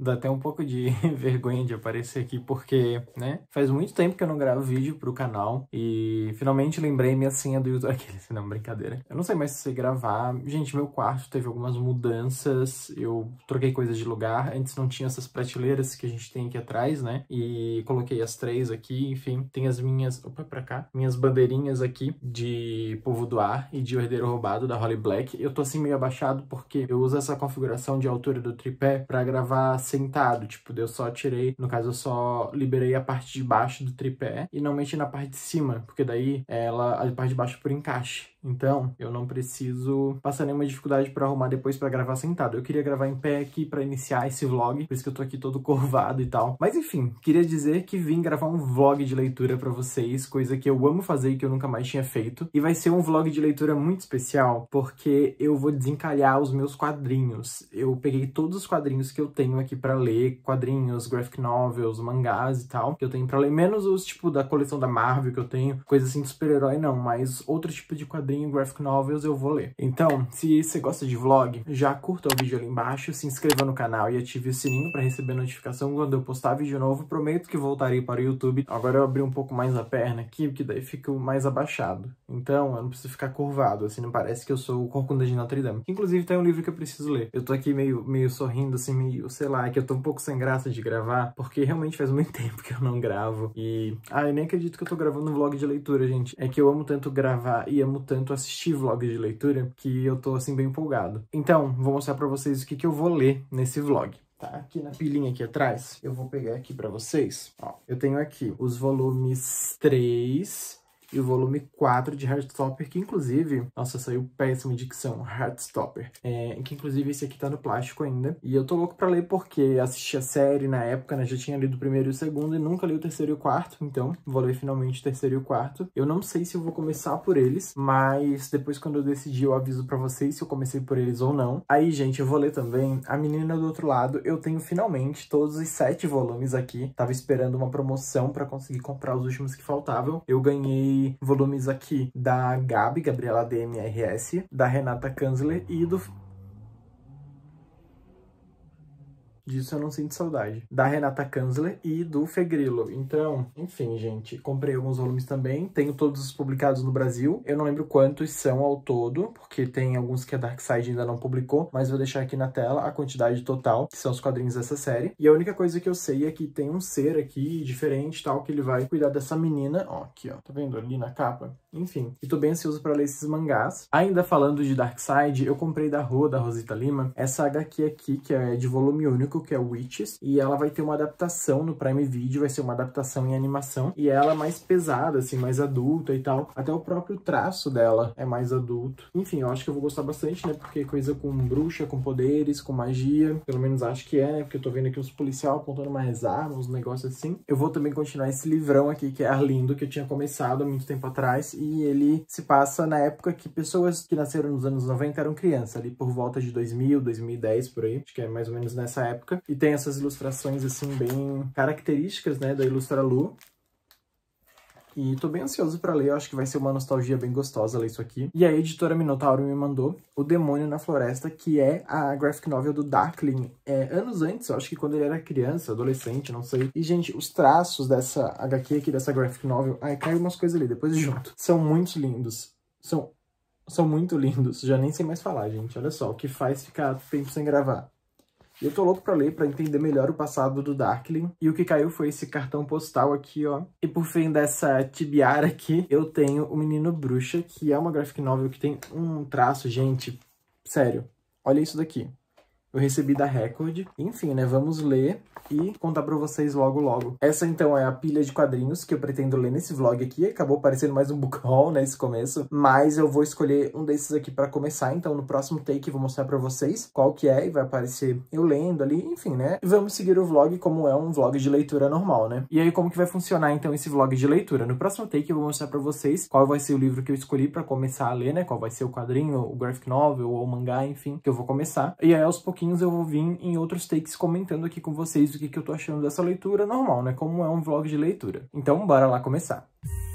Dá até um pouco de vergonha de aparecer aqui, porque, né? Faz muito tempo que eu não gravo vídeo pro canal e finalmente lembrei minha senha do YouTube. Aqueles, não, brincadeira. Eu não sei mais se sei gravar. Gente, meu quarto teve algumas mudanças, eu troquei coisas de lugar. Antes não tinha essas prateleiras que a gente tem aqui atrás, né? E coloquei as três aqui, enfim. Tem as minhas, opa, pra cá, minhas bandeirinhas aqui de Povo do Ar e de Herdeiro Roubado, da Holly Black. Eu tô assim meio abaixado porque eu uso essa configuração de altura do tripé pra gravar sentado, tipo, eu só tirei, no caso eu só liberei a parte de baixo do tripé e não meti na parte de cima, porque daí ela, a parte de baixo é por encaixe. Então, eu não preciso passar nenhuma dificuldade para arrumar depois para gravar sentado. Eu queria gravar em pé aqui para iniciar esse vlog, por isso que eu tô aqui todo curvado e tal. Mas enfim, queria dizer que vim gravar um vlog de leitura para vocês, coisa que eu amo fazer e que eu nunca mais tinha feito. E vai ser um vlog de leitura muito especial, porque eu vou desencalhar os meus quadrinhos. Eu peguei todos os quadrinhos que eu tenho aqui para ler, quadrinhos, graphic novels, mangás e tal, que eu tenho para ler, menos os tipo da coleção da Marvel que eu tenho, coisa assim de super-herói não, mas outro tipo de quadrinho quadrinho, graphic novels, eu vou ler. Então, se você gosta de vlog, já curta o vídeo ali embaixo, se inscreva no canal e ative o sininho para receber notificação quando eu postar vídeo novo. Prometo que voltarei para o YouTube. Agora eu abri um pouco mais a perna aqui, porque daí fico mais abaixado. Então, eu não preciso ficar curvado, assim, não parece que eu sou o Corcunda de Notre Dame. Inclusive, tem um livro que eu preciso ler. Eu tô aqui meio, meio sorrindo, assim, meio, sei lá, é que eu tô um pouco sem graça de gravar, porque realmente faz muito tempo que eu não gravo. E, ah, eu nem acredito que eu tô gravando um vlog de leitura, gente. É que eu amo tanto gravar e amo tanto tanto assistir vlogs de leitura que eu tô assim bem empolgado. Então, vou mostrar para vocês o que, que eu vou ler nesse vlog tá aqui na pilinha aqui atrás, eu vou pegar aqui para vocês, ó, eu tenho aqui os volumes 3, e o volume 4 de Heartstopper, que inclusive, nossa, saiu péssima dicção, Heartstopper, é, que inclusive esse aqui tá no plástico ainda. E eu tô louco pra ler porque assisti a série na época, né, já tinha lido o primeiro e o segundo e nunca li o terceiro e o quarto, então vou ler finalmente o terceiro e o quarto. Eu não sei se eu vou começar por eles, mas depois quando eu decidir eu aviso pra vocês se eu comecei por eles ou não. Aí, gente, eu vou ler também A Menina do Outro Lado, eu tenho finalmente todos os sete volumes aqui, tava esperando uma promoção pra conseguir comprar os últimos que faltavam. Eu ganhei volumes aqui da Gabi, Gabriela DMRS, da Renata Kanzler e do Disso eu não sinto saudade. Da Renata Kanzler e do Fegrilo. Então, enfim, gente. Comprei alguns volumes também. Tenho todos os publicados no Brasil. Eu não lembro quantos são ao todo, porque tem alguns que a Dark Side ainda não publicou, mas vou deixar aqui na tela a quantidade total, que são os quadrinhos dessa série. E a única coisa que eu sei é que tem um ser aqui, diferente tal, que ele vai cuidar dessa menina. Ó, aqui, ó. Tá vendo ali na capa? Enfim, e tô bem ansioso para ler esses mangás. Ainda falando de Darkseid, eu comprei da Rô, da Rosita Lima, essa HQ aqui, que é de volume único, que é Witches, e ela vai ter uma adaptação no Prime Video, vai ser uma adaptação em animação, e é ela é mais pesada, assim, mais adulta e tal. Até o próprio traço dela é mais adulto. Enfim, eu acho que eu vou gostar bastante, né, porque é coisa com bruxa, com poderes, com magia, pelo menos acho que é, né, porque eu tô vendo aqui os policial apontando mais armas, uns negócios assim. Eu vou também continuar esse livrão aqui, que é Arlindo, que eu tinha começado há muito tempo atrás, e ele se passa na época que pessoas que nasceram nos anos 90 eram crianças, ali por volta de 2000, 2010, por aí, acho que é mais ou menos nessa época. E tem essas ilustrações, assim, bem características, né, da Ilustra Lu. E tô bem ansioso para ler, eu acho que vai ser uma nostalgia bem gostosa ler isso aqui. E a editora Minotauro me mandou O Demônio na Floresta, que é a graphic novel do Darkling. É, anos antes, eu acho que quando ele era criança, adolescente, não sei. E, gente, os traços dessa HQ aqui, dessa graphic novel... Ai, cai umas coisas ali, depois junto. São muito lindos. São, são muito lindos, já nem sei mais falar, gente. Olha só, o que faz ficar tempo sem gravar. Eu tô louco pra ler, pra entender melhor o passado do Darkling. E o que caiu foi esse cartão postal aqui, ó. E por fim dessa tibiara aqui, eu tenho o Menino Bruxa, que é uma graphic novel que tem um traço, gente, sério. Olha isso daqui eu recebi da Record. Enfim, né, vamos ler e contar para vocês logo logo. Essa então é a pilha de quadrinhos que eu pretendo ler nesse vlog aqui. Acabou parecendo mais um book haul né, esse começo, mas eu vou escolher um desses aqui para começar, então no próximo take vou mostrar para vocês qual que é e vai aparecer eu lendo ali, enfim, né? E vamos seguir o vlog como é um vlog de leitura normal, né? E aí como que vai funcionar então esse vlog de leitura? No próximo take eu vou mostrar para vocês qual vai ser o livro que eu escolhi para começar a ler, né? Qual vai ser o quadrinho, o graphic novel ou o mangá, enfim, que eu vou começar. E aí aos pouquinhos pouquinhos eu vou vir em outros takes comentando aqui com vocês o que, que eu tô achando dessa leitura, normal, né? Como é um vlog de leitura. Então, bora lá começar. Música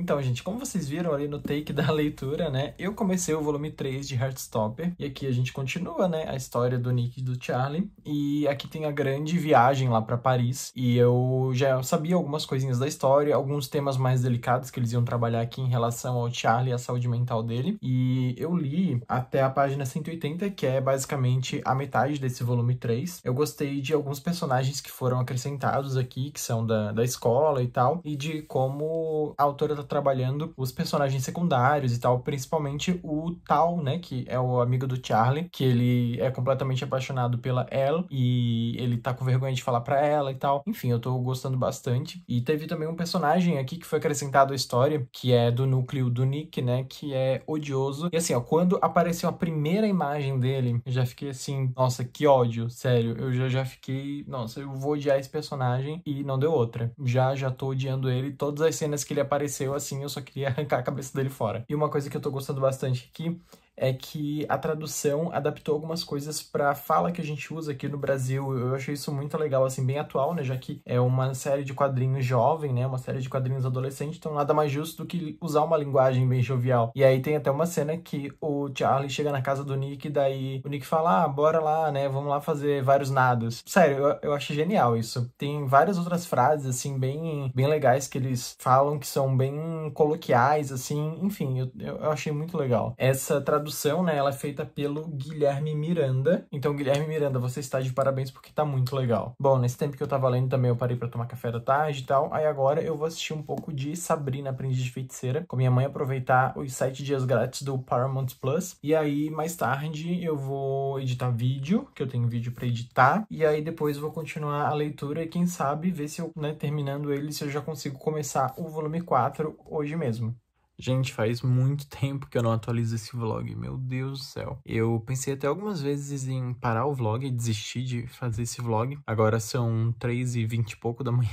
Então, gente, como vocês viram ali no take da leitura, né, eu comecei o volume 3 de Heartstopper, e aqui a gente continua, né, a história do Nick e do Charlie, e aqui tem a grande viagem lá para Paris, e eu já sabia algumas coisinhas da história, alguns temas mais delicados que eles iam trabalhar aqui em relação ao Charlie e à saúde mental dele, e eu li até a página 180, que é basicamente a metade desse volume 3. Eu gostei de alguns personagens que foram acrescentados aqui, que são da, da escola e tal, e de como a autora tá trabalhando os personagens secundários e tal, principalmente o Tal, né, que é o amigo do Charlie, que ele é completamente apaixonado pela Elle e ele tá com vergonha de falar para ela e tal. Enfim, eu tô gostando bastante. E teve também um personagem aqui que foi acrescentado à história, que é do núcleo do Nick, né, que é odioso. E assim, ó, quando apareceu a primeira imagem dele, eu já fiquei assim, nossa, que ódio, sério. Eu já, já fiquei, nossa, eu vou odiar esse personagem e não deu outra. Já já tô odiando ele. Todas as cenas que ele apareceu, assim, eu só queria arrancar a cabeça dele fora. E uma coisa que eu tô gostando bastante aqui é que a tradução adaptou algumas coisas para fala que a gente usa aqui no Brasil. Eu achei isso muito legal, assim, bem atual, né? Já que é uma série de quadrinhos jovem, né? Uma série de quadrinhos adolescente, então nada mais justo do que usar uma linguagem bem jovial. E aí tem até uma cena que o Charlie chega na casa do Nick, daí o Nick fala: ah, bora lá, né? Vamos lá fazer vários nados. Sério, eu, eu acho genial isso. Tem várias outras frases, assim, bem, bem legais que eles falam, que são bem coloquiais, assim. Enfim, eu, eu achei muito legal. Essa tradução produção, né, ela é feita pelo Guilherme Miranda. Então, Guilherme Miranda, você está de parabéns porque tá muito legal. Bom, nesse tempo que eu tava lendo também, eu parei para tomar café da tarde e tal. Aí agora eu vou assistir um pouco de Sabrina, Aprendiz de Feiticeira, com minha mãe aproveitar os sete dias grátis do Paramount Plus. E aí, mais tarde, eu vou editar vídeo, que eu tenho vídeo para editar. E aí, depois vou continuar a leitura e quem sabe ver se eu, né, terminando ele, se eu já consigo começar o volume 4 hoje mesmo. Gente, faz muito tempo que eu não atualizo esse vlog, meu Deus do céu. Eu pensei até algumas vezes em parar o vlog e desistir de fazer esse vlog. Agora são 3 e 20 e pouco da manhã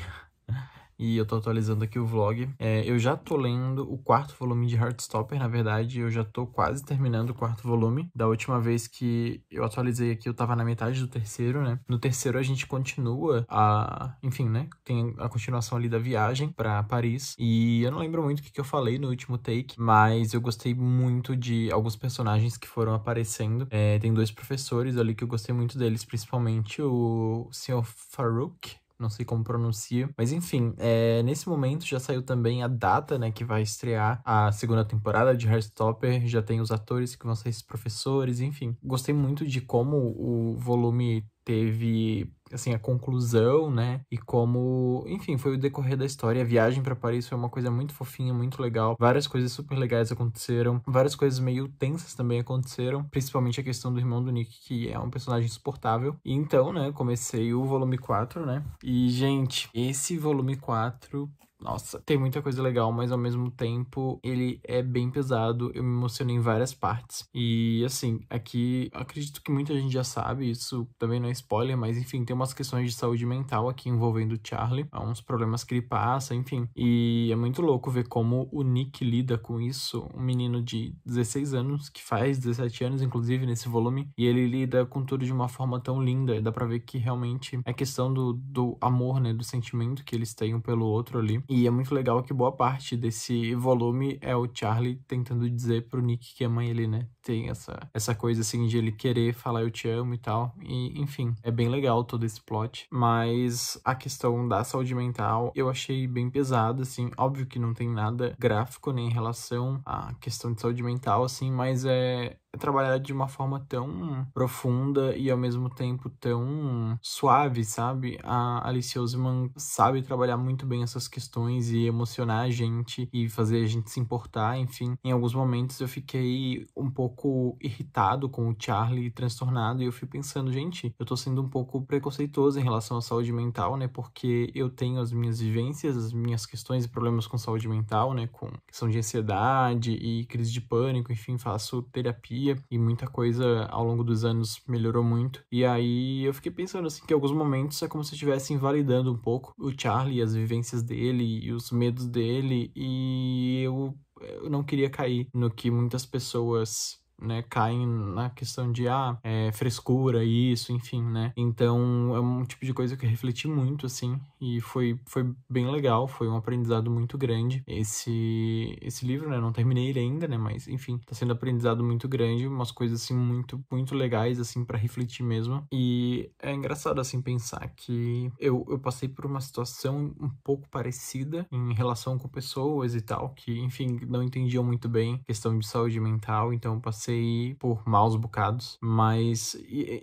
e eu tô atualizando aqui o vlog. É, eu já tô lendo o quarto volume de Heartstopper, na verdade, eu já tô quase terminando o quarto volume. Da última vez que eu atualizei aqui, eu tava na metade do terceiro, né? No terceiro a gente continua a... enfim, né? Tem a continuação ali da viagem para Paris. E eu não lembro muito o que, que eu falei no último take, mas eu gostei muito de alguns personagens que foram aparecendo. É, tem dois professores ali que eu gostei muito deles, principalmente o Sr. Farouk, não sei como pronuncia. Mas enfim, é, nesse momento já saiu também a data, né, que vai estrear a segunda temporada de Heartstopper. Já tem os atores que vão ser esses professores, enfim. Gostei muito de como o volume teve assim a conclusão, né? E como, enfim, foi o decorrer da história. A viagem para Paris foi uma coisa muito fofinha, muito legal. Várias coisas super legais aconteceram, várias coisas meio tensas também aconteceram, principalmente a questão do irmão do Nick, que é um personagem insuportável. E então, né, comecei o volume 4, né? E gente, esse volume 4 nossa, tem muita coisa legal, mas ao mesmo tempo ele é bem pesado. Eu me emocionei em várias partes. E assim, aqui acredito que muita gente já sabe, isso também não é spoiler, mas enfim, tem umas questões de saúde mental aqui envolvendo o Charlie, há uns problemas que ele passa, enfim. E é muito louco ver como o Nick lida com isso, um menino de 16 anos, que faz 17 anos, inclusive, nesse volume, e ele lida com tudo de uma forma tão linda. Dá pra ver que realmente é questão do, do amor, né? Do sentimento que eles têm um pelo outro ali. E é muito legal que boa parte desse volume é o Charlie tentando dizer pro Nick que ama é ele, né? Tem essa, essa coisa assim de ele querer falar eu te amo e tal. E, enfim, é bem legal todo esse plot. Mas a questão da saúde mental eu achei bem pesado, assim. Óbvio que não tem nada gráfico nem em relação à questão de saúde mental, assim, mas é, é trabalhada de uma forma tão profunda e ao mesmo tempo tão suave, sabe? A Alice Oseman sabe trabalhar muito bem essas questões e emocionar a gente e fazer a gente se importar, enfim. Em alguns momentos eu fiquei um pouco irritado com o Charlie transtornado e eu fui pensando, gente, eu tô sendo um pouco preconceituoso em relação à saúde mental, né? Porque eu tenho as minhas vivências, as minhas questões e problemas com saúde mental, né? Com questão de ansiedade e crise de pânico, enfim, faço terapia e muita coisa ao longo dos anos melhorou muito. E aí eu fiquei pensando assim que em alguns momentos é como se estivesse invalidando um pouco o Charlie, as vivências dele e os medos dele e eu eu não queria cair no que muitas pessoas né, caem na questão de ah, é, frescura, isso, enfim, né? Então é um tipo de coisa que eu refleti muito, assim, e foi, foi bem legal, foi um aprendizado muito grande. Esse, esse livro, né? Não terminei ele ainda, né? Mas, enfim, tá sendo aprendizado muito grande, umas coisas assim muito, muito legais, assim, para refletir mesmo. E é engraçado assim pensar que eu, eu passei por uma situação um pouco parecida em relação com pessoas e tal, que, enfim, não entendiam muito bem questão de saúde mental, então eu passei passei por maus bocados, mas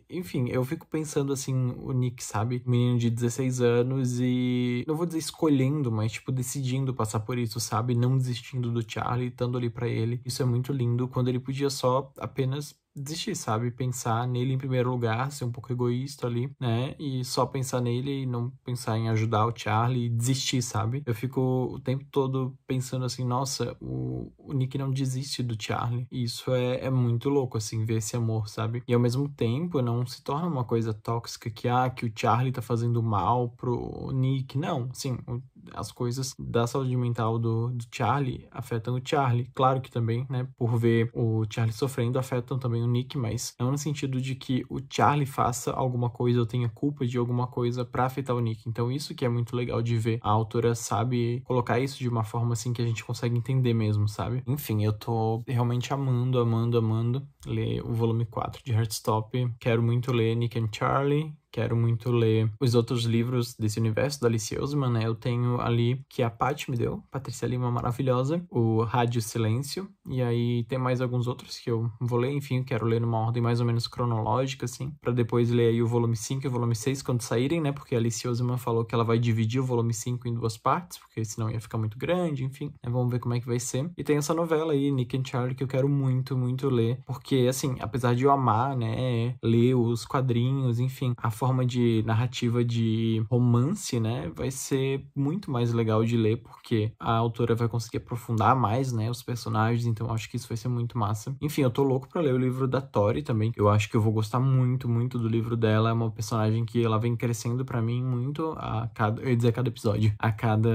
enfim, eu fico pensando assim, o Nick, sabe? Menino de 16 anos e não vou dizer escolhendo, mas tipo decidindo passar por isso, sabe? Não desistindo do Charlie, estando ali para ele. Isso é muito lindo quando ele podia só apenas desistir, sabe? Pensar nele em primeiro lugar, ser um pouco egoísta ali, né? E só pensar nele e não pensar em ajudar o Charlie e desistir, sabe? Eu fico o tempo todo pensando assim, nossa, o, o Nick não desiste do Charlie. E isso é, é muito louco, assim, ver esse amor, sabe? E ao mesmo tempo não se torna uma coisa tóxica que, ah, que o Charlie tá fazendo mal pro Nick. Não, assim, o as coisas da saúde mental do, do Charlie afetam o Charlie. Claro que também, né, por ver o Charlie sofrendo, afetam também o Nick, mas não é no sentido de que o Charlie faça alguma coisa ou tenha culpa de alguma coisa para afetar o Nick. Então, isso que é muito legal de ver. A autora sabe colocar isso de uma forma assim que a gente consegue entender mesmo, sabe? Enfim, eu tô realmente amando, amando, amando ler o volume 4 de Heartstop. Quero muito ler Nick and Charlie quero muito ler os outros livros desse universo da Alice Oseman, né? Eu tenho ali que a Paty me deu, Patrícia Lima maravilhosa, o Rádio Silêncio, e aí tem mais alguns outros que eu vou ler, enfim, quero ler numa ordem mais ou menos cronológica, assim, para depois ler aí o volume 5 e o volume 6 quando saírem, né? Porque a Alice Oseman falou que ela vai dividir o volume 5 em duas partes, porque senão ia ficar muito grande, enfim, né? Vamos ver como é que vai ser. E tem essa novela aí, Nick and Charlie, que eu quero muito, muito ler, porque, assim, apesar de eu amar, né, ler os quadrinhos, enfim, a forma forma de narrativa de romance, né, vai ser muito mais legal de ler, porque a autora vai conseguir aprofundar mais, né, os personagens, então acho que isso vai ser muito massa. Enfim, eu tô louco para ler o livro da Tori também. Eu acho que eu vou gostar muito, muito do livro dela. É uma personagem que ela vem crescendo para mim muito a cada, eu ia dizer a cada episódio, a cada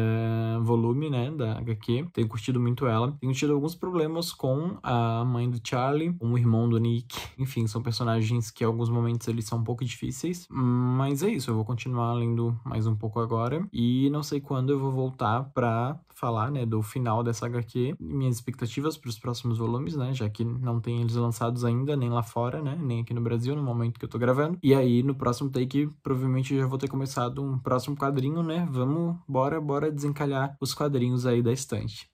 volume, né, da HQ. Tenho curtido muito ela. Tenho tido alguns problemas com a mãe do Charlie, com o irmão do Nick. Enfim, são personagens que em alguns momentos eles são um pouco difíceis, mas é isso, eu vou continuar lendo mais um pouco agora. E não sei quando eu vou voltar para falar, né, do final dessa HQ, minhas expectativas para os próximos volumes, né, já que não tem eles lançados ainda, nem lá fora, né, nem aqui no Brasil, no momento que eu tô gravando. E aí, no próximo take, provavelmente já vou ter começado um próximo quadrinho, né, vamos, bora, bora desencalhar os quadrinhos aí da estante.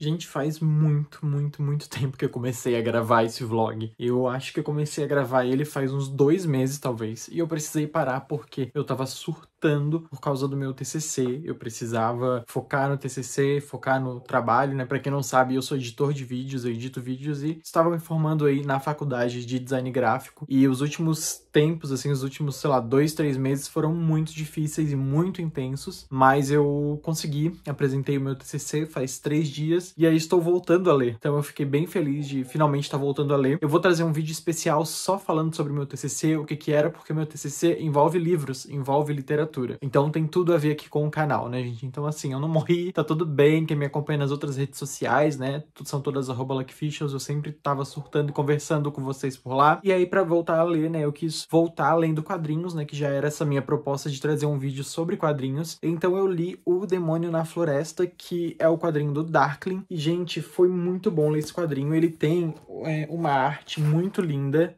Gente, faz muito, muito, muito tempo que eu comecei a gravar esse vlog. Eu acho que eu comecei a gravar ele faz uns dois meses, talvez. E eu precisei parar porque eu tava surtando surtando por causa do meu TCC. Eu precisava focar no TCC, focar no trabalho, né? Para quem não sabe, eu sou editor de vídeos, eu edito vídeos e estava me formando aí na faculdade de design gráfico. E os últimos tempos, assim, os últimos, sei lá, dois, três meses foram muito difíceis e muito intensos, mas eu consegui, apresentei o meu TCC faz três dias e aí estou voltando a ler. Então eu fiquei bem feliz de finalmente estar tá voltando a ler. Eu vou trazer um vídeo especial só falando sobre o meu TCC, o que que era, porque meu TCC envolve livros, envolve literatura literatura. Então tem tudo a ver aqui com o canal, né, gente? Então, assim, eu não morri, tá tudo bem. Quem me acompanha nas outras redes sociais, né? São todas arroba Luckficials. Eu sempre tava surtando e conversando com vocês por lá. E aí, para voltar a ler, né? Eu quis voltar além do quadrinhos, né? Que já era essa minha proposta de trazer um vídeo sobre quadrinhos. Então eu li O Demônio na Floresta, que é o quadrinho do Darkling. E, gente, foi muito bom ler esse quadrinho. Ele tem é, uma arte muito linda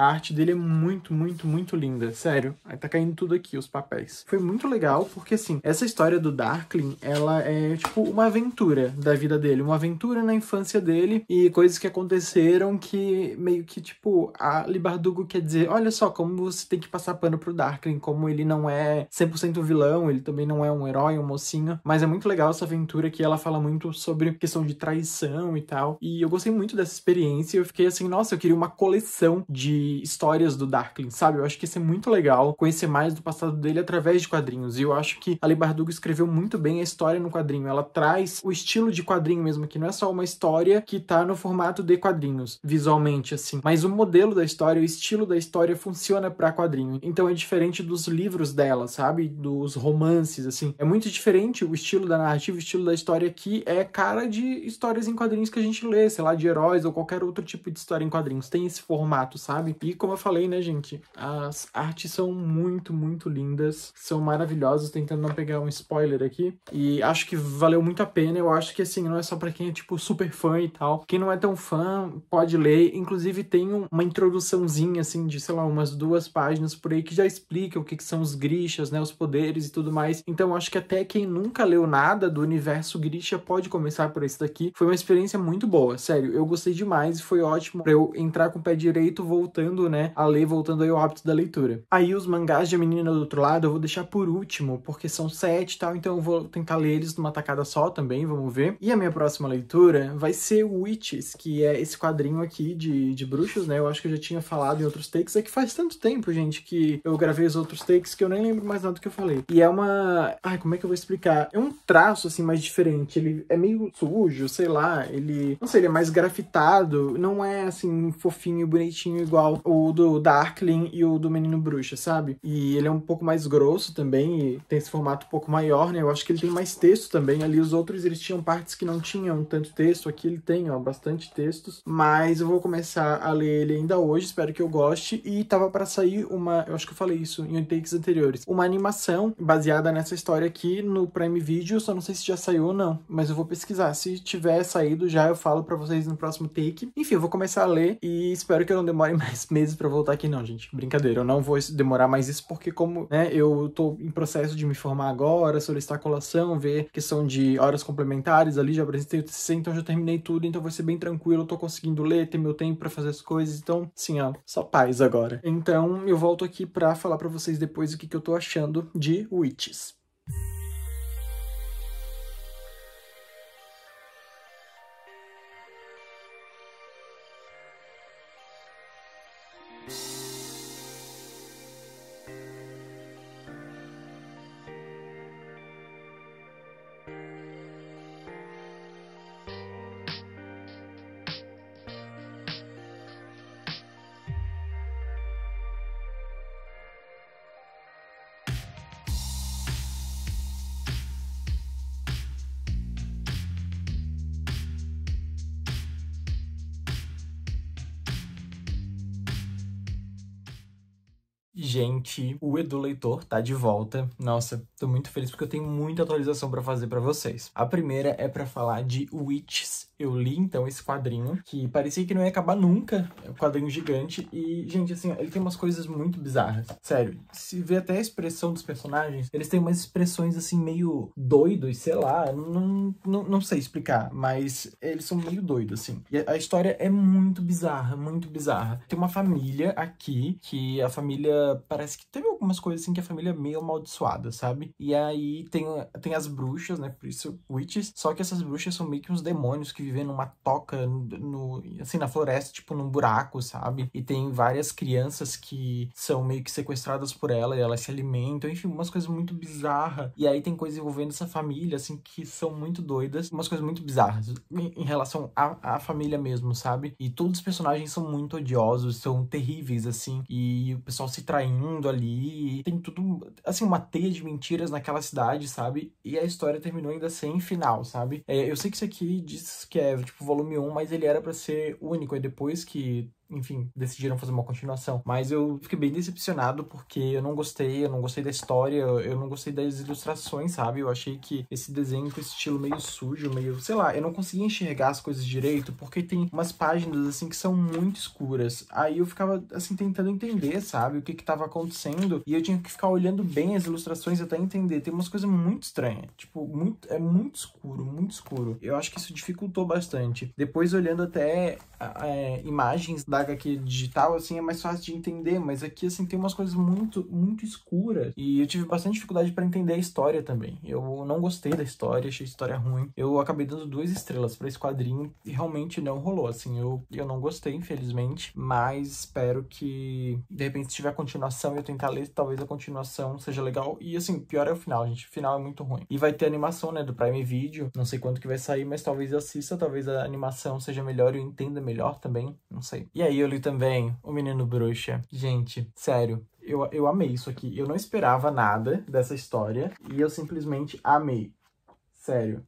a arte dele é muito, muito, muito linda. Sério. Aí tá caindo tudo aqui, os papéis. Foi muito legal, porque assim, essa história do Darkling, ela é tipo uma aventura da vida dele. Uma aventura na infância dele e coisas que aconteceram que meio que, tipo, a Libardugo quer dizer: olha só como você tem que passar pano pro Darkling, como ele não é 100% vilão, ele também não é um herói, um mocinho. Mas é muito legal essa aventura que ela fala muito sobre questão de traição e tal. E eu gostei muito dessa experiência. Eu fiquei assim, nossa, eu queria uma coleção de histórias do Darkling, sabe? Eu acho que ia ser é muito legal conhecer mais do passado dele através de quadrinhos. E eu acho que a Lei Bardugo escreveu muito bem a história no quadrinho. Ela traz o estilo de quadrinho mesmo, que não é só uma história que tá no formato de quadrinhos, visualmente, assim. Mas o modelo da história, o estilo da história funciona para quadrinho. Então é diferente dos livros dela, sabe? Dos romances, assim. É muito diferente o estilo da narrativa, o estilo da história que é cara de histórias em quadrinhos que a gente lê, sei lá, de heróis ou qualquer outro tipo de história em quadrinhos. Tem esse formato, sabe? E como eu falei, né, gente, as artes são muito, muito lindas, são maravilhosas, tentando não pegar um spoiler aqui. E acho que valeu muito a pena, eu acho que assim, não é só para quem é tipo super fã e tal. Quem não é tão fã pode ler, inclusive tem uma introduçãozinha assim de, sei lá, umas duas páginas por aí que já explica o que, que são os grixas, né, os poderes e tudo mais. Então acho que até quem nunca leu nada do universo grisha pode começar por esse daqui. Foi uma experiência muito boa, sério, eu gostei demais e foi ótimo para eu entrar com o pé direito voltando voltando, né, a ler, voltando aí ao hábito da leitura. Aí os mangás de A Menina do Outro Lado eu vou deixar por último, porque são sete e tal, então eu vou tentar ler eles numa tacada só também, vamos ver. E a minha próxima leitura vai ser Witches, que é esse quadrinho aqui de, de bruxos, né, eu acho que eu já tinha falado em outros takes, é que faz tanto tempo, gente, que eu gravei os outros takes que eu nem lembro mais nada do que eu falei. E é uma... Ai, como é que eu vou explicar? É um traço, assim, mais diferente, ele é meio sujo, sei lá, ele... Não sei, ele é mais grafitado, não é, assim, fofinho, bonitinho, igual o do Darkling e o do Menino Bruxa, sabe? E ele é um pouco mais grosso também e tem esse formato um pouco maior, né? Eu acho que ele tem mais texto também. Ali os outros, eles tinham partes que não tinham tanto texto. Aqui ele tem, ó, bastante textos. Mas eu vou começar a ler ele ainda hoje, espero que eu goste. E tava para sair uma, eu acho que eu falei isso em takes anteriores, uma animação baseada nessa história aqui no Prime Video. Só não sei se já saiu ou não, mas eu vou pesquisar. Se tiver saído já, eu falo para vocês no próximo take. Enfim, eu vou começar a ler e espero que eu não demore mais meses para voltar aqui, não, gente. Brincadeira, eu não vou demorar mais isso, porque como né, eu tô em processo de me formar agora, solicitar colação, ver questão de horas complementares ali, já apresentei o TCC, então já terminei tudo, então vai ser bem tranquilo, eu tô conseguindo ler, ter meu tempo para fazer as coisas, então, sim, ó, só paz agora. Então, eu volto aqui para falar para vocês depois o que, que eu tô achando de Witches. you Gente, o Edu Leitor tá de volta. Nossa, tô muito feliz porque eu tenho muita atualização para fazer para vocês. A primeira é para falar de Witches eu li então esse quadrinho, que parecia que não ia acabar nunca. É um quadrinho gigante. E, gente, assim, ele tem umas coisas muito bizarras. Sério, se vê até a expressão dos personagens, eles têm umas expressões assim, meio doidos, sei lá. Não, não, não sei explicar, mas eles são meio doidos, assim. E a história é muito bizarra, muito bizarra. Tem uma família aqui que a família parece que teve algumas coisas assim que a família é meio amaldiçoada, sabe? E aí tem, tem as bruxas, né? Por isso, witches. Só que essas bruxas são meio que uns demônios que viver numa toca, no, assim, na floresta, tipo num buraco, sabe? E tem várias crianças que são meio que sequestradas por ela e elas se alimentam, enfim, umas coisas muito bizarras. E aí tem coisas envolvendo essa família, assim, que são muito doidas, umas coisas muito bizarras em, em relação à família mesmo, sabe? E todos os personagens são muito odiosos, são terríveis, assim, e o pessoal se traindo ali, tem tudo, assim, uma teia de mentiras naquela cidade, sabe? E a história terminou ainda sem final, sabe? É, eu sei que isso aqui diz que que é tipo volume 1, mas ele era para ser único. E depois que enfim, decidiram fazer uma continuação. Mas eu fiquei bem decepcionado porque eu não gostei, eu não gostei da história, eu não gostei das ilustrações, sabe? Eu achei que esse desenho com esse estilo meio sujo, meio, sei lá, eu não conseguia enxergar as coisas direito porque tem umas páginas assim que são muito escuras. Aí eu ficava assim tentando entender, sabe, o que que tava acontecendo e eu tinha que ficar olhando bem as ilustrações até entender. Tem umas coisas muito estranhas, tipo, muito é muito escuro, muito escuro. Eu acho que isso dificultou bastante. Depois olhando até é, imagens da aqui que digital, assim, é mais fácil de entender, mas aqui, assim, tem umas coisas muito, muito escuras. E eu tive bastante dificuldade para entender a história também. Eu não gostei da história, achei a história ruim. Eu acabei dando duas estrelas para esse quadrinho e realmente não rolou, assim. Eu, eu não gostei, infelizmente, mas espero que, de repente, se tiver continuação e eu tentar ler, talvez a continuação seja legal. E, assim, pior é o final, gente. O final é muito ruim. E vai ter animação, né, do Prime Video. Não sei quanto que vai sair, mas talvez eu assista, talvez a animação seja melhor e eu entenda melhor também. Não sei. E aí, é aí eu li também O Menino Bruxa. Gente, sério, eu, eu amei isso aqui. Eu não esperava nada dessa história e eu simplesmente amei. Sério.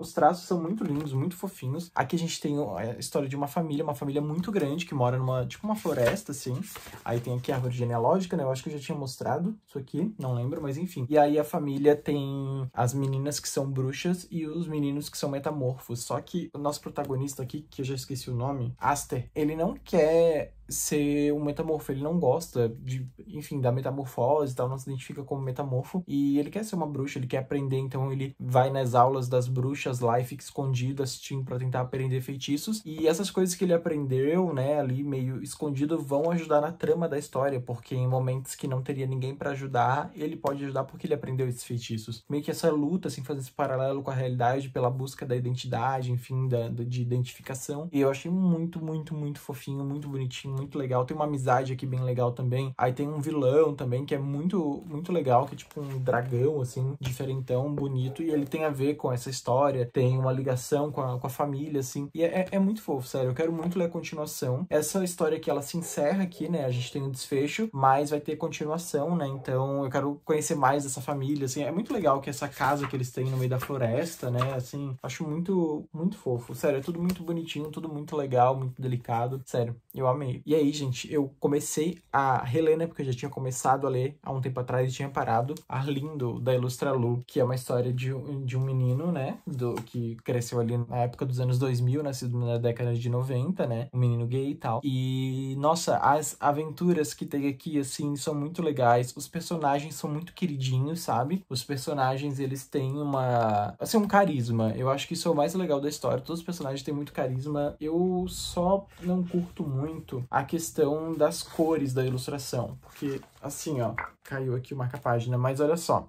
Os traços são muito lindos, muito fofinhos. Aqui a gente tem a história de uma família, uma família muito grande que mora numa, tipo uma floresta, assim. Aí tem aqui a árvore genealógica, né? Eu acho que eu já tinha mostrado isso aqui, não lembro, mas enfim. E aí a família tem as meninas que são bruxas e os meninos que são metamorfos. Só que o nosso protagonista aqui, que eu já esqueci o nome, Aster, ele não quer ser um metamorfo. Ele não gosta de, enfim, da metamorfose e tal, não se identifica como metamorfo. E ele quer ser uma bruxa, ele quer aprender, então ele vai nas aulas das bruxas lá e fica escondido assistindo para tentar aprender feitiços. E essas coisas que ele aprendeu, né, ali meio escondido, vão ajudar na trama da história, porque em momentos que não teria ninguém para ajudar, ele pode ajudar porque ele aprendeu esses feitiços. Meio que essa luta, assim, fazendo esse paralelo com a realidade pela busca da identidade, enfim, da, de identificação. E eu achei muito, muito, muito fofinho, muito bonitinho muito legal. Tem uma amizade aqui bem legal também. Aí tem um vilão também, que é muito, muito legal, que é tipo um dragão, assim, diferentão, bonito. E ele tem a ver com essa história, tem uma ligação com a, com a família, assim. E é, é, é muito fofo, sério. Eu quero muito ler a continuação. Essa história aqui, ela se encerra aqui, né? A gente tem um desfecho, mas vai ter continuação, né? Então eu quero conhecer mais dessa família, assim. É muito legal que essa casa que eles têm no meio da floresta, né? Assim, acho muito, muito fofo. Sério, é tudo muito bonitinho, tudo muito legal, muito delicado. Sério, eu amei. E aí, gente, eu comecei a reler, né? Porque eu já tinha começado a ler há um tempo atrás e tinha parado. Arlindo, da Ilustra Lu, que é uma história de, de um menino, né? Do, que cresceu ali na época dos anos 2000, nascido na década de 90, né? Um menino gay e tal. E, nossa, as aventuras que tem aqui, assim, são muito legais. Os personagens são muito queridinhos, sabe? Os personagens, eles têm uma... Assim, um carisma. Eu acho que isso é o mais legal da história. Todos os personagens têm muito carisma. Eu só não curto muito muito a questão das cores da ilustração, porque assim, ó, caiu aqui uma página, né? mas olha só,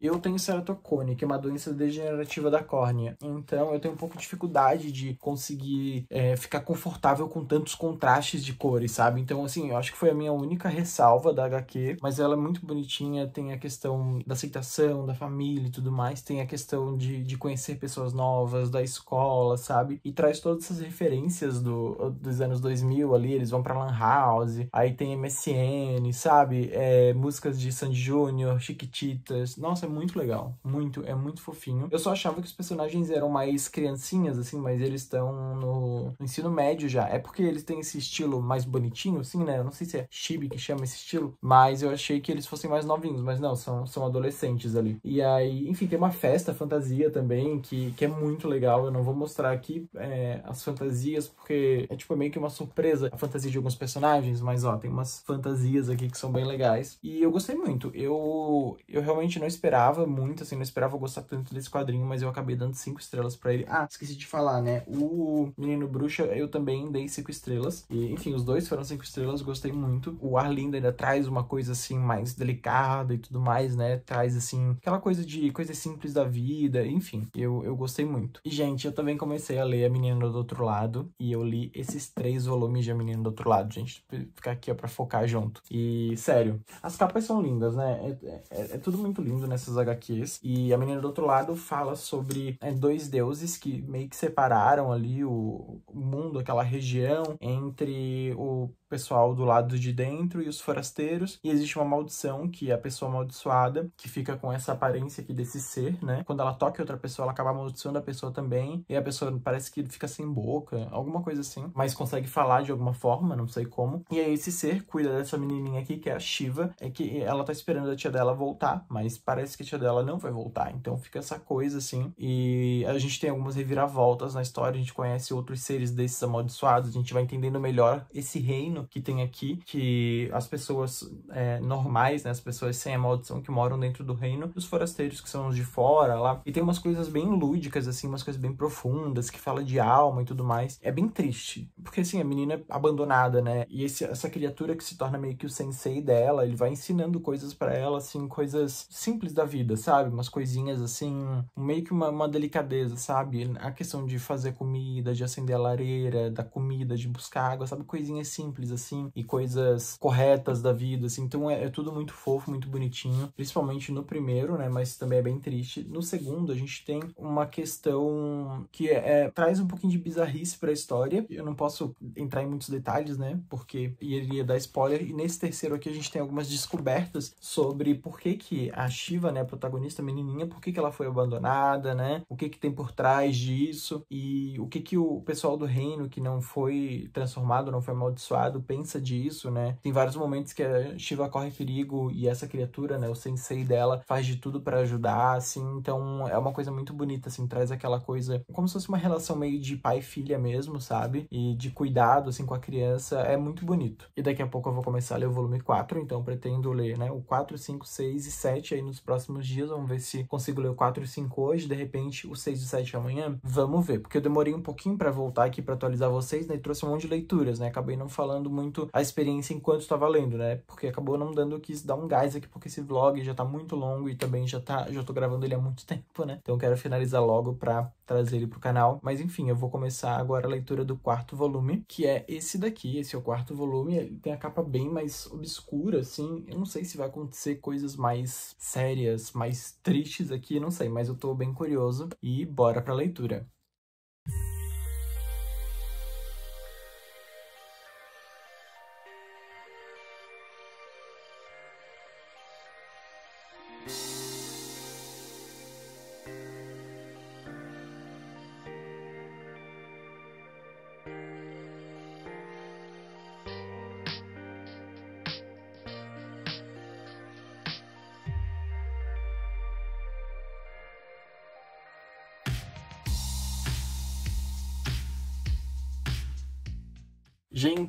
eu tenho ceratocone, que é uma doença degenerativa da córnea. Então eu tenho um pouco de dificuldade de conseguir é, ficar confortável com tantos contrastes de cores, sabe? Então, assim, eu acho que foi a minha única ressalva da HQ, mas ela é muito bonitinha, tem a questão da aceitação, da família e tudo mais, tem a questão de, de conhecer pessoas novas, da escola, sabe? E traz todas essas referências do, dos anos 2000 ali, eles vão pra Lan House, aí tem MSN, sabe? É, músicas de Sandy Júnior, Chiquititas, nossa, é muito legal. Muito, é muito fofinho. Eu só achava que os personagens eram mais criancinhas, assim, mas eles estão no ensino médio já. É porque eles têm esse estilo mais bonitinho, assim, né? Eu não sei se é chibi que chama esse estilo, mas eu achei que eles fossem mais novinhos, mas não, são, são adolescentes ali. E aí, enfim, tem uma festa fantasia também, que, que é muito legal. Eu não vou mostrar aqui é, as fantasias, porque é tipo é meio que uma surpresa a fantasia de alguns personagens, mas ó, tem umas fantasias aqui que são bem legais. E eu gostei muito. Eu, eu realmente não esperava esperava muito, assim, não esperava gostar tanto desse quadrinho, mas eu acabei dando cinco estrelas para ele. Ah, esqueci de falar, né? O Menino Bruxa eu também dei cinco estrelas. E, enfim, os dois foram cinco estrelas, gostei muito. O Arlindo ainda traz uma coisa, assim, mais delicada e tudo mais, né? Traz, assim, aquela coisa de coisas simples da vida, enfim. Eu, eu gostei muito. E, gente, eu também comecei a ler A Menina do Outro Lado e eu li esses três volumes de A Menina do Outro Lado, gente. Ficar aqui, ó, pra focar junto. E, sério, as capas são lindas, né? É, é, é tudo muito lindo nessa HQs. E a menina do outro lado fala sobre é, dois deuses que meio que separaram ali o mundo, aquela região, entre o pessoal do lado de dentro e os forasteiros, e existe uma maldição que é a pessoa amaldiçoada, que fica com essa aparência aqui desse ser, né? Quando ela toca outra pessoa, ela acaba amaldiçoando a pessoa também, e a pessoa parece que fica sem boca, alguma coisa assim, mas consegue falar de alguma forma, não sei como. E aí esse ser cuida dessa menininha aqui, que é a Shiva, é que ela tá esperando a tia dela voltar, mas parece que a tia dela não vai voltar, então fica essa coisa assim, e a gente tem algumas reviravoltas na história, a gente conhece outros seres desses amaldiçoados, a gente vai entendendo melhor esse reino que tem aqui, que as pessoas é, normais, né, as pessoas sem a maldição que moram dentro do reino, os forasteiros que são os de fora lá. E tem umas coisas bem lúdicas, assim, umas coisas bem profundas, que fala de alma e tudo mais. É bem triste, porque assim, a menina é abandonada, né? E esse, essa criatura que se torna meio que o sensei dela, ele vai ensinando coisas para ela, assim, coisas simples da vida, sabe? Umas coisinhas assim, meio que uma, uma delicadeza, sabe? A questão de fazer comida, de acender a lareira, da comida, de buscar água, sabe? Coisinhas simples assim, e coisas corretas da vida, assim. Então é, é tudo muito fofo, muito bonitinho, principalmente no primeiro, né? Mas também é bem triste. No segundo, a gente tem uma questão que é, é, traz um pouquinho de bizarrice pra história. Eu não posso entrar em muitos detalhes, né? Porque iria dar spoiler. E nesse terceiro aqui, a gente tem algumas descobertas sobre por que que a Shiva, né, a protagonista, a menininha, por que que ela foi abandonada, né? O que que tem por trás disso? E o que que o pessoal do reino, que não foi transformado, não foi amaldiçoado, pensa disso, né? Tem vários momentos que a Shiva corre perigo e essa criatura, né, o sensei dela, faz de tudo para ajudar, assim. Então é uma coisa muito bonita, assim, traz aquela coisa como se fosse uma relação meio de pai e filha mesmo, sabe? E de cuidado, assim, com a criança. É muito bonito. E daqui a pouco eu vou começar a ler o volume 4, então pretendo ler, né, o 4, 5, 6 e 7 aí nos próximos dias. Vamos ver se consigo ler o 4 e 5 hoje, de repente o 6 e 7 amanhã. Vamos ver, porque eu demorei um pouquinho para voltar aqui para atualizar vocês, né? E trouxe um monte de leituras, né? Acabei não falando muito a experiência enquanto estava tá lendo, né? Porque acabou não dando, que quis dar um gás aqui, porque esse vlog já tá muito longo e também já, tá, já tô gravando ele há muito tempo, né? Então eu quero finalizar logo pra trazer ele pro canal. Mas enfim, eu vou começar agora a leitura do quarto volume, que é esse daqui. Esse é o quarto volume. Ele tem a capa bem mais obscura, assim. Eu não sei se vai acontecer coisas mais sérias, mais tristes aqui, não sei, mas eu tô bem curioso. E bora pra leitura.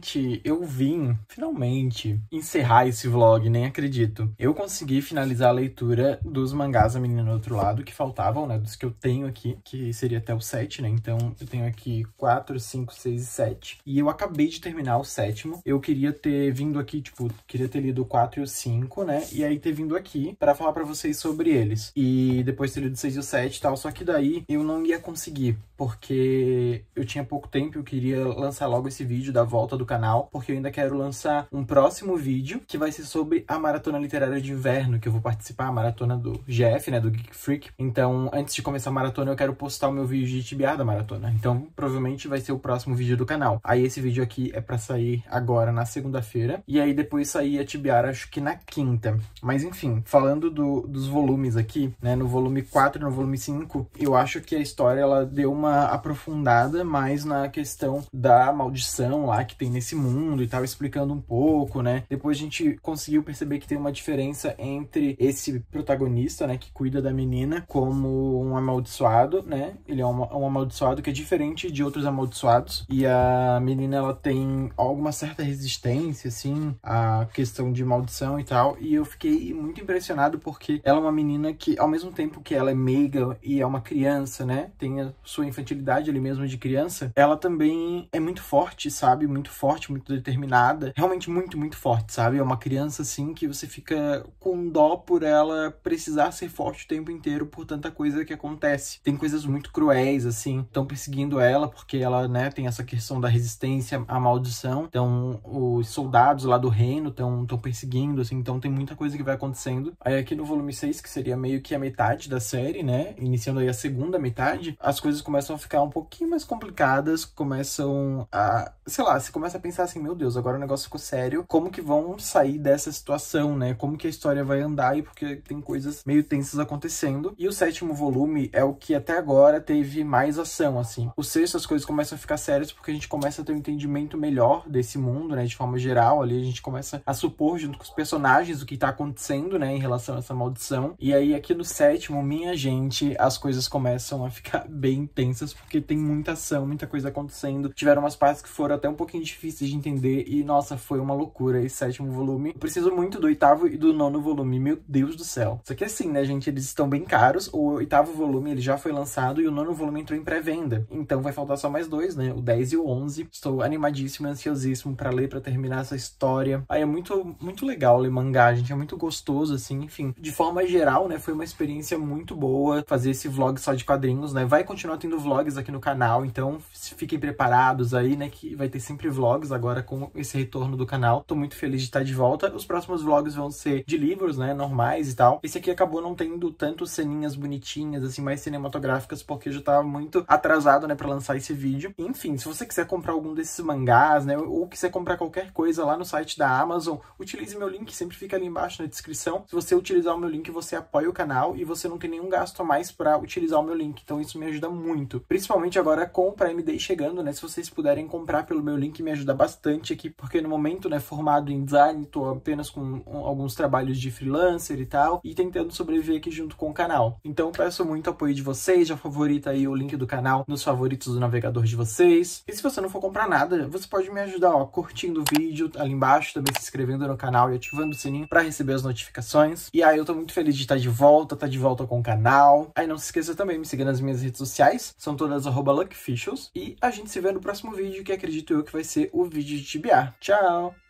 Gente, eu vim finalmente encerrar esse vlog, nem acredito. Eu consegui finalizar a leitura dos mangás A Menina do Outro Lado, que faltavam, né? Dos que eu tenho aqui, que seria até o 7, né? Então eu tenho aqui 4, 5, 6 e 7. E eu acabei de terminar o sétimo. Eu queria ter vindo aqui, tipo, queria ter lido o 4 e o 5, né? E aí ter vindo aqui para falar para vocês sobre eles. E depois ter lido o 6 e o 7 e tal. Só que daí eu não ia conseguir, porque eu tinha pouco tempo, eu queria lançar logo esse vídeo da volta do canal canal, porque eu ainda quero lançar um próximo vídeo que vai ser sobre a maratona literária de inverno, que eu vou participar, a maratona do GF, né, do Geek Freak. Então, antes de começar a maratona, eu quero postar o meu vídeo de Tibiar da maratona. Então, provavelmente vai ser o próximo vídeo do canal. Aí esse vídeo aqui é para sair agora na segunda-feira, e aí depois sair a Tibiar acho que na quinta. Mas enfim, falando do, dos volumes aqui, né, no volume 4 e no volume 5, eu acho que a história ela deu uma aprofundada mais na questão da maldição lá que tem nesse esse mundo e tal, explicando um pouco, né? Depois a gente conseguiu perceber que tem uma diferença entre esse protagonista, né, que cuida da menina, como um amaldiçoado, né? Ele é um, um amaldiçoado que é diferente de outros amaldiçoados. E a menina, ela tem alguma certa resistência, assim, à questão de maldição e tal. E eu fiquei muito impressionado porque ela é uma menina que, ao mesmo tempo que ela é meiga e é uma criança, né? Tem a sua infantilidade ali mesmo de criança, ela também é muito forte, sabe? Muito forte forte, muito determinada, realmente muito, muito forte, sabe? É uma criança assim que você fica com dó por ela precisar ser forte o tempo inteiro por tanta coisa que acontece. Tem coisas muito cruéis, assim, estão perseguindo ela porque ela, né, tem essa questão da resistência à maldição. Então, os soldados lá do reino estão perseguindo, assim, então tem muita coisa que vai acontecendo. Aí aqui no volume 6, que seria meio que a metade da série, né, iniciando aí a segunda metade, as coisas começam a ficar um pouquinho mais complicadas, começam a, sei lá, você começa a pensar assim, meu Deus, agora o negócio ficou sério, como que vão sair dessa situação, né? Como que a história vai andar e porque tem coisas meio tensas acontecendo. E o sétimo volume é o que até agora teve mais ação, assim. O sexto as coisas começam a ficar sérias porque a gente começa a ter um entendimento melhor desse mundo, né? De forma geral, ali a gente começa a supor junto com os personagens o que tá acontecendo, né? Em relação a essa maldição. E aí aqui no sétimo, minha gente, as coisas começam a ficar bem tensas porque tem muita ação, muita coisa acontecendo. Tiveram umas partes que foram até um pouquinho difíceis difíceis de entender e, nossa, foi uma loucura esse sétimo volume. Eu preciso muito do oitavo e do nono volume, meu Deus do céu. Só que assim, né, gente, eles estão bem caros. O oitavo volume, ele já foi lançado e o nono volume entrou em pré-venda. Então vai faltar só mais dois, né, o 10 e o 11. Estou animadíssimo, ansiosíssimo para ler, para terminar essa história. Aí é muito, muito legal ler mangá, gente, é muito gostoso, assim, enfim. De forma geral, né, foi uma experiência muito boa fazer esse vlog só de quadrinhos, né. Vai continuar tendo vlogs aqui no canal, então fiquem preparados aí, né, que vai ter sempre vlogs vlogs agora com esse retorno do canal. Tô muito feliz de estar de volta. Os próximos vlogs vão ser de livros, né, normais e tal. Esse aqui acabou não tendo tanto ceninhas bonitinhas, assim, mais cinematográficas, porque eu já tava muito atrasado, né, pra lançar esse vídeo. Enfim, se você quiser comprar algum desses mangás, né, ou quiser comprar qualquer coisa lá no site da Amazon, utilize meu link, sempre fica ali embaixo na descrição. Se você utilizar o meu link, você apoia o canal e você não tem nenhum gasto a mais para utilizar o meu link. Então isso me ajuda muito. Principalmente agora com o Prime Day chegando, né? Se vocês puderem comprar pelo meu link, me ajuda bastante aqui, porque no momento, né, formado em design, tô apenas com alguns trabalhos de freelancer e tal, e tentando sobreviver aqui junto com o canal. Então peço muito apoio de vocês, já favorita aí o link do canal nos favoritos do navegador de vocês. E se você não for comprar nada, você pode me ajudar, ó, curtindo o vídeo ali embaixo, também se inscrevendo no canal e ativando o sininho para receber as notificações. E aí eu tô muito feliz de estar tá de volta, tá de volta com o canal. Aí não se esqueça também de me seguir nas minhas redes sociais, são todas arroba luckficials. E a gente se vê no próximo vídeo, que acredito eu que vai ser o vídeo de TBA. Tchau!